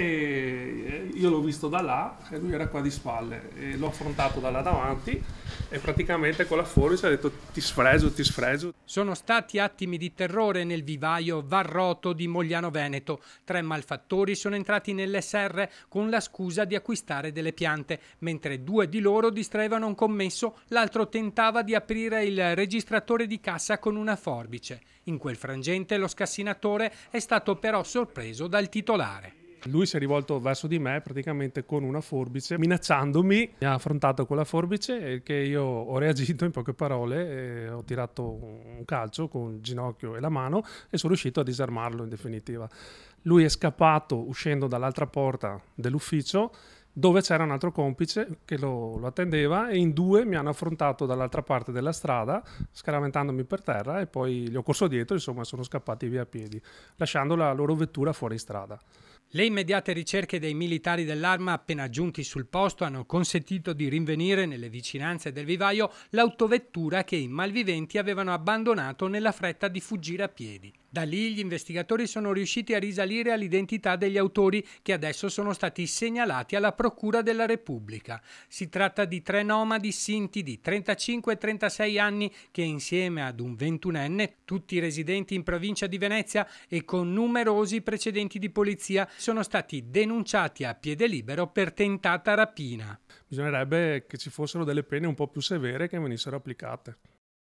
e eh, io l'ho visto da là e lui era qua di spalle e l'ho affrontato da là davanti e praticamente con la forbice ha detto ti sfregio, ti sfregio. Sono stati attimi di terrore nel vivaio Varroto di Mogliano Veneto. Tre malfattori sono entrati nelle serre con la scusa di acquistare delle piante, mentre due di loro distraevano un commesso, l'altro tentava di aprire il registratore di cassa con una forbice. In quel frangente lo scassinatore è stato però sorpreso dal titolare. Lui si è rivolto verso di me praticamente con una forbice, minacciandomi. Mi ha affrontato con la forbice eh, che io ho reagito in poche parole, ho tirato un calcio con il ginocchio e la mano e sono riuscito a disarmarlo in definitiva. Lui è scappato uscendo dall'altra porta dell'ufficio dove c'era un altro complice che lo, lo, attendeva e in due mi hanno affrontato dall'altra parte della strada scaraventandomi per terra e poi gli ho corso dietro insomma sono scappati via a piedi lasciando la loro vettura fuori strada. Le immediate ricerche dei militari dell'arma appena giunti sul posto hanno consentito di rinvenire nelle vicinanze del vivaio l'autovettura che i malviventi avevano abbandonato nella fretta di fuggire a piedi. Da lì gli investigatori sono riusciti a risalire all'identità degli autori che adesso sono stati segnalati alla Procura della Repubblica. Si tratta di tre nomadi sinti di 35 e 36 anni che insieme ad un ventunenne, tutti residenti in provincia di Venezia e con numerosi precedenti di polizia, sono stati denunciati a piede libero per tentata rapina. Bisognerebbe che ci fossero delle pene un po' più severe che venissero applicate.